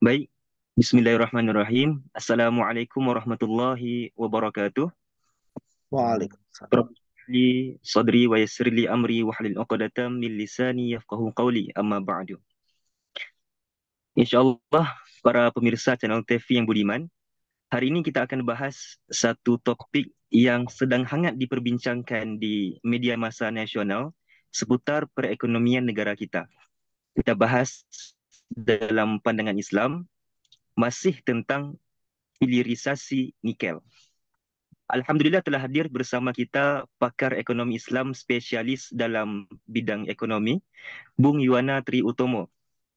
Baik. Bismillahirrahmanirrahim. Assalamualaikum warahmatullahi wabarakatuh. Waalaikumsalam. Rabbi li sadri wa amri wa hlil uqdatam min lisani yafqahu qawli Insyaallah para pemirsa channel TV yang budiman, hari ini kita akan bahas satu topik yang sedang hangat diperbincangkan di media masa nasional seputar perekonomian negara kita. Kita bahas dalam pandangan Islam masih tentang hilirisasi nikel. Alhamdulillah telah hadir bersama kita pakar ekonomi Islam spesialis dalam bidang ekonomi, Bung Yuwana Tri Utomo.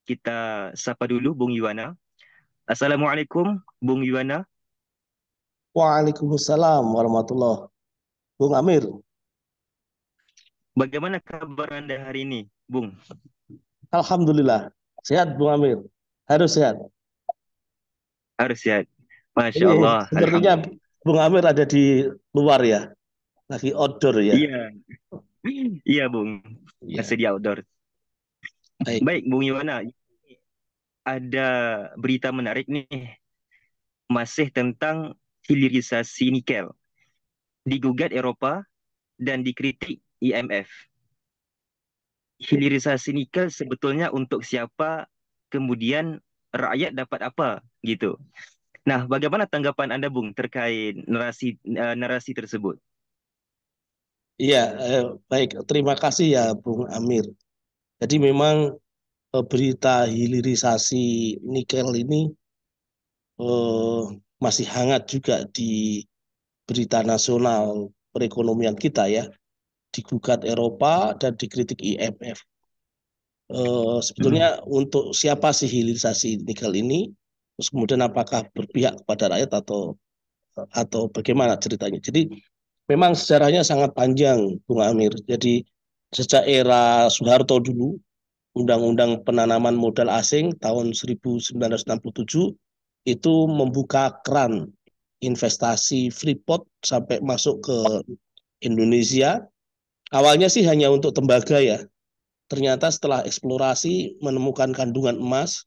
Kita sapa dulu Bung Yuwana. Assalamualaikum Bung Yuwana. Waalaikumsalam warahmatullahi Bung Amir. Bagaimana kabar Anda hari ini, Bung? Alhamdulillah, Sehat Bung Amir. Harus sehat. Harus sehat. Masya Ini, iya, Allah. Sepertinya Bung Amir ada di luar ya. Lagi outdoor ya. Iya. Iya Bung. Iya. Masih di outdoor. Baik. Baik Bung Iwana Ada berita menarik nih. Masih tentang hilirisasi nikel. Digugat Eropa dan dikritik IMF hilirisasi nikel sebetulnya untuk siapa kemudian rakyat dapat apa gitu. Nah, bagaimana tanggapan Anda Bung terkait narasi uh, narasi tersebut? Iya, eh, baik. Terima kasih ya Bung Amir. Jadi memang eh, berita hilirisasi nikel ini eh, masih hangat juga di berita nasional perekonomian kita ya digugat Eropa dan dikritik IMF. Uh, eh, sebetulnya hmm. untuk siapa sih hilirisasi nikel ini? Terus kemudian apakah berpihak kepada rakyat atau atau bagaimana ceritanya? Jadi memang sejarahnya sangat panjang, Bung Amir. Jadi sejak era Soeharto dulu, Undang-Undang Penanaman Modal Asing tahun 1967 itu membuka keran investasi Freeport sampai masuk ke Indonesia Awalnya sih hanya untuk tembaga ya. Ternyata setelah eksplorasi menemukan kandungan emas,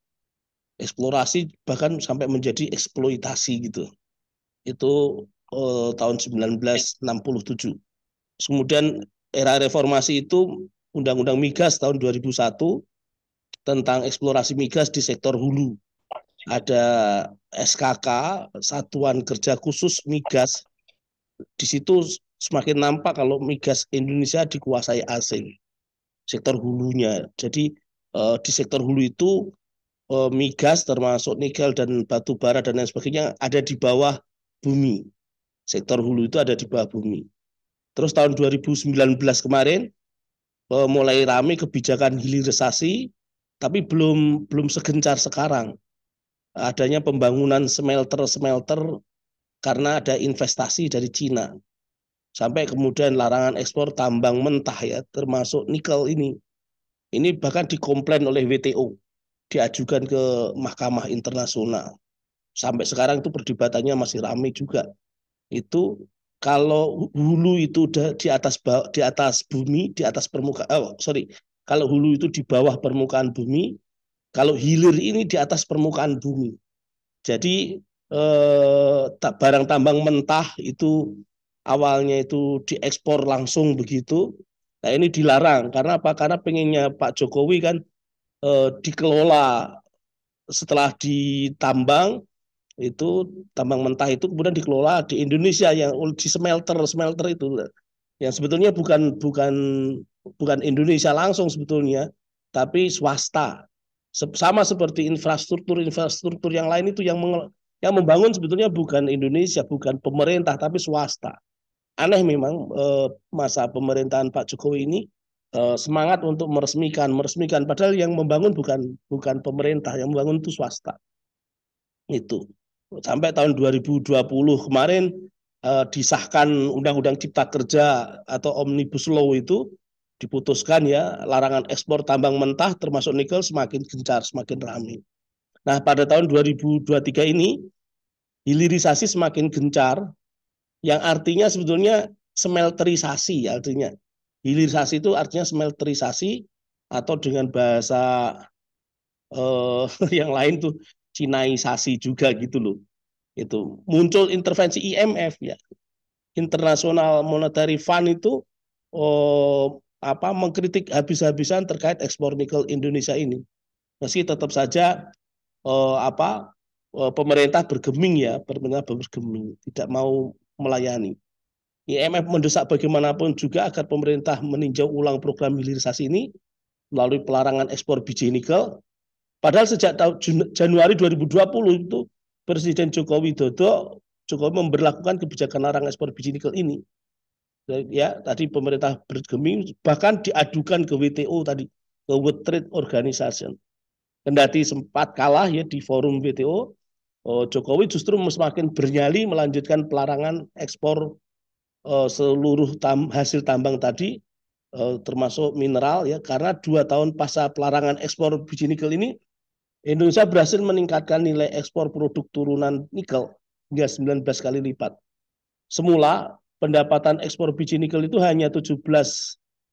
eksplorasi bahkan sampai menjadi eksploitasi gitu. Itu eh, tahun 1967. Kemudian era reformasi itu Undang-Undang Migas tahun 2001 tentang eksplorasi migas di sektor hulu. Ada SKK, Satuan Kerja Khusus Migas. Di situ semakin nampak kalau migas Indonesia dikuasai asing sektor hulunya. Jadi uh, di sektor hulu itu uh, migas termasuk nikel dan batu bara dan lain sebagainya ada di bawah bumi. Sektor hulu itu ada di bawah bumi. Terus tahun 2019 kemarin uh, mulai rame kebijakan hilirisasi tapi belum belum segencar sekarang. Adanya pembangunan smelter-smelter karena ada investasi dari Cina sampai kemudian larangan ekspor tambang mentah ya termasuk nikel ini ini bahkan dikomplain oleh WTO diajukan ke Mahkamah Internasional sampai sekarang itu perdebatannya masih ramai juga itu kalau hulu itu di atas di atas bumi di atas permukaan oh, eh, sorry kalau hulu itu di bawah permukaan bumi kalau hilir ini di atas permukaan bumi jadi eh, barang tambang mentah itu awalnya itu diekspor langsung begitu. Nah ini dilarang karena apa? Karena pengennya Pak Jokowi kan e, dikelola setelah ditambang itu tambang mentah itu kemudian dikelola di Indonesia yang di smelter smelter itu yang sebetulnya bukan bukan bukan Indonesia langsung sebetulnya tapi swasta sama seperti infrastruktur infrastruktur yang lain itu yang yang membangun sebetulnya bukan Indonesia bukan pemerintah tapi swasta aneh memang eh, masa pemerintahan Pak Jokowi ini eh, semangat untuk meresmikan, meresmikan padahal yang membangun bukan bukan pemerintah, yang membangun itu swasta. Itu. Sampai tahun 2020 kemarin eh, disahkan Undang-Undang Cipta Kerja atau Omnibus Law itu diputuskan ya larangan ekspor tambang mentah termasuk nikel semakin gencar, semakin ramai. Nah, pada tahun 2023 ini hilirisasi semakin gencar yang artinya sebetulnya smelterisasi artinya. Hilirisasi itu artinya smelterisasi atau dengan bahasa eh, yang lain tuh Cinaisasi juga gitu loh. Itu muncul intervensi IMF ya. International Monetary Fund itu eh, apa mengkritik habis-habisan terkait ekspor nikel Indonesia ini. masih tetap saja eh, apa eh, pemerintah bergeming ya, pemerintah bergeming, tidak mau melayani. IMF mendesak bagaimanapun juga agar pemerintah meninjau ulang program hilirisasi ini melalui pelarangan ekspor biji nikel. Padahal sejak tahun Januari 2020 itu Presiden Joko Widodo Jokowi memberlakukan kebijakan larang ekspor biji nikel ini. Ya, tadi pemerintah bergeming bahkan diadukan ke WTO tadi, ke World Trade Organization. Kendati sempat kalah ya di forum WTO, Eh, Jokowi justru semakin bernyali melanjutkan pelarangan ekspor eh, seluruh hasil tambang tadi eh, termasuk mineral ya karena dua tahun pasca pelarangan ekspor biji nikel ini Indonesia berhasil meningkatkan nilai ekspor produk turunan nikel hingga 19 kali lipat. Semula pendapatan ekspor biji nikel itu hanya 17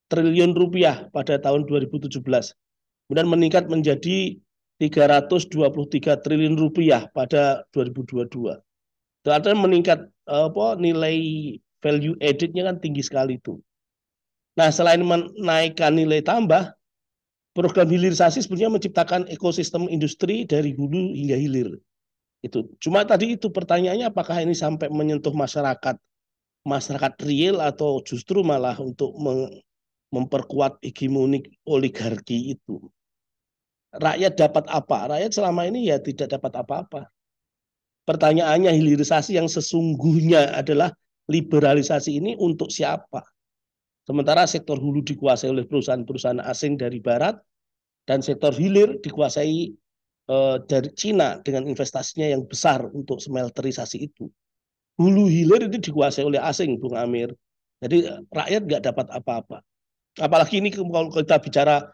triliun rupiah pada tahun 2017. Kemudian meningkat menjadi 323 triliun rupiah pada 2022. Itu artinya meningkat apa nilai value added-nya kan tinggi sekali itu. Nah, selain menaikkan nilai tambah, program hilirisasi sebenarnya menciptakan ekosistem industri dari hulu hingga hilir. Itu. Cuma tadi itu pertanyaannya apakah ini sampai menyentuh masyarakat masyarakat real atau justru malah untuk memperkuat hegemonik oligarki itu rakyat dapat apa? Rakyat selama ini ya tidak dapat apa-apa. Pertanyaannya hilirisasi yang sesungguhnya adalah liberalisasi ini untuk siapa? Sementara sektor hulu dikuasai oleh perusahaan-perusahaan asing dari barat dan sektor hilir dikuasai e, dari Cina dengan investasinya yang besar untuk smelterisasi itu. Hulu hilir itu dikuasai oleh asing, Bung Amir. Jadi rakyat nggak dapat apa-apa. Apalagi ini kalau kita bicara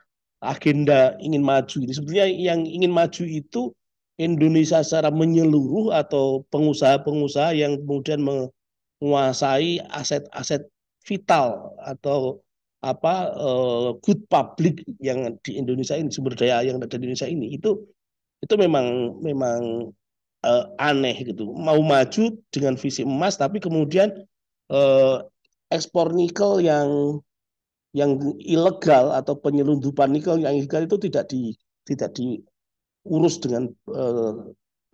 agenda ingin maju ini sebetulnya yang ingin maju itu Indonesia secara menyeluruh atau pengusaha-pengusaha yang kemudian menguasai aset-aset vital atau apa uh, good public yang di Indonesia ini sumber daya yang ada di Indonesia ini itu itu memang memang uh, aneh gitu mau maju dengan visi emas tapi kemudian uh, ekspor nikel yang yang ilegal atau penyelundupan nikel yang ilegal itu tidak di tidak diurus dengan eh,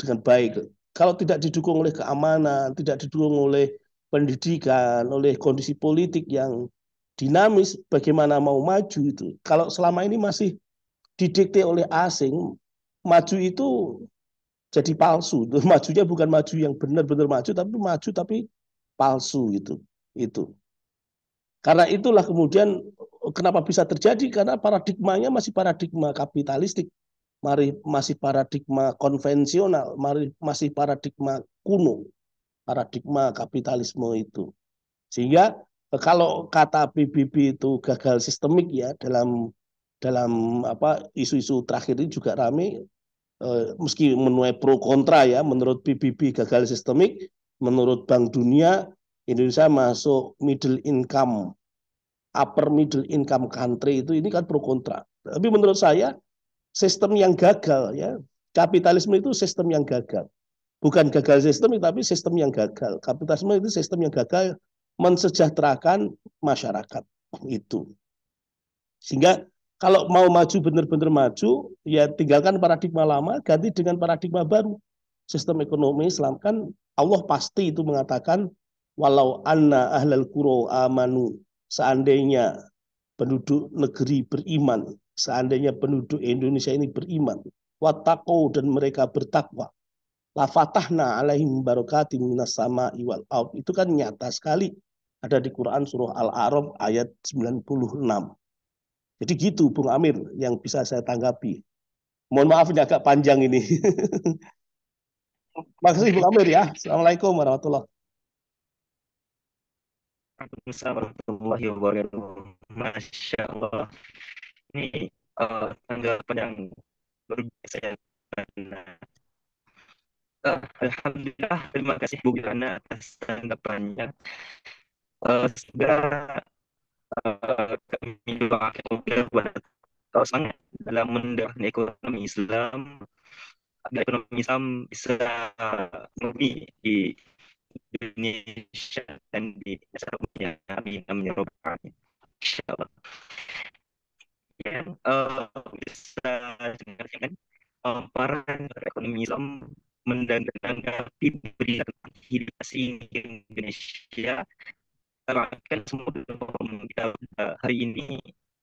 dengan baik. Kalau tidak didukung oleh keamanan, tidak didukung oleh pendidikan, oleh kondisi politik yang dinamis, bagaimana mau maju itu? Kalau selama ini masih didikte oleh asing, maju itu jadi palsu. Majunya bukan maju yang benar-benar maju, tapi maju tapi palsu gitu. Itu. Karena itulah kemudian kenapa bisa terjadi karena paradigmanya masih paradigma kapitalistik, mari masih paradigma konvensional, mari masih paradigma kuno, paradigma kapitalisme itu. Sehingga kalau kata PBB itu gagal sistemik ya dalam dalam apa isu-isu terakhir ini juga ramai eh, meski menuai pro kontra ya menurut PBB gagal sistemik menurut Bank Dunia Indonesia masuk middle income, upper middle income country itu ini kan pro kontra. Tapi menurut saya sistem yang gagal ya. Kapitalisme itu sistem yang gagal. Bukan gagal sistem tapi sistem yang gagal. Kapitalisme itu sistem yang gagal mensejahterakan masyarakat itu. Sehingga kalau mau maju benar-benar maju, ya tinggalkan paradigma lama, ganti dengan paradigma baru. Sistem ekonomi Islam kan Allah pasti itu mengatakan walau anna ahlal kuro amanu seandainya penduduk negeri beriman seandainya penduduk Indonesia ini beriman watakau dan mereka bertakwa la fatahna alaihim barokatim minas sama iwal out itu kan nyata sekali ada di Quran surah Al-A'raf ayat 96 jadi gitu Bung Amir yang bisa saya tanggapi mohon maaf ini agak panjang ini Makasih Bung Amir ya. Assalamualaikum warahmatullahi Waalaikumsalam warahmatullahi wabarakatuh. Masya Allah. Ini uh, eh, tanggapan yang berbeda Nah, eh, uh, Alhamdulillah, terima kasih Bu Gana atas tanggapannya. Uh, segera kami doakan buat Kau semangat dalam mendorong ekonomi Islam agar ekonomi Islam bisa lebih di Indonesia dan di seluruhnya kami amin robbal insyaallah yang uh, bisa dengarkan uh, eh, para ekonomi Islam menanggapi berita di Indonesia terangkan semua hari ini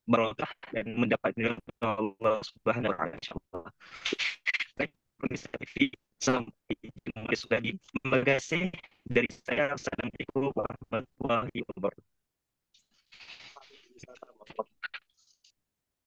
barokah dan mendapatkan Allah Subhanahu wa taala administrasi sampai menulis lagi. Terima kasih dari saya, Assalamualaikum warahmatullahi wabarakatuh.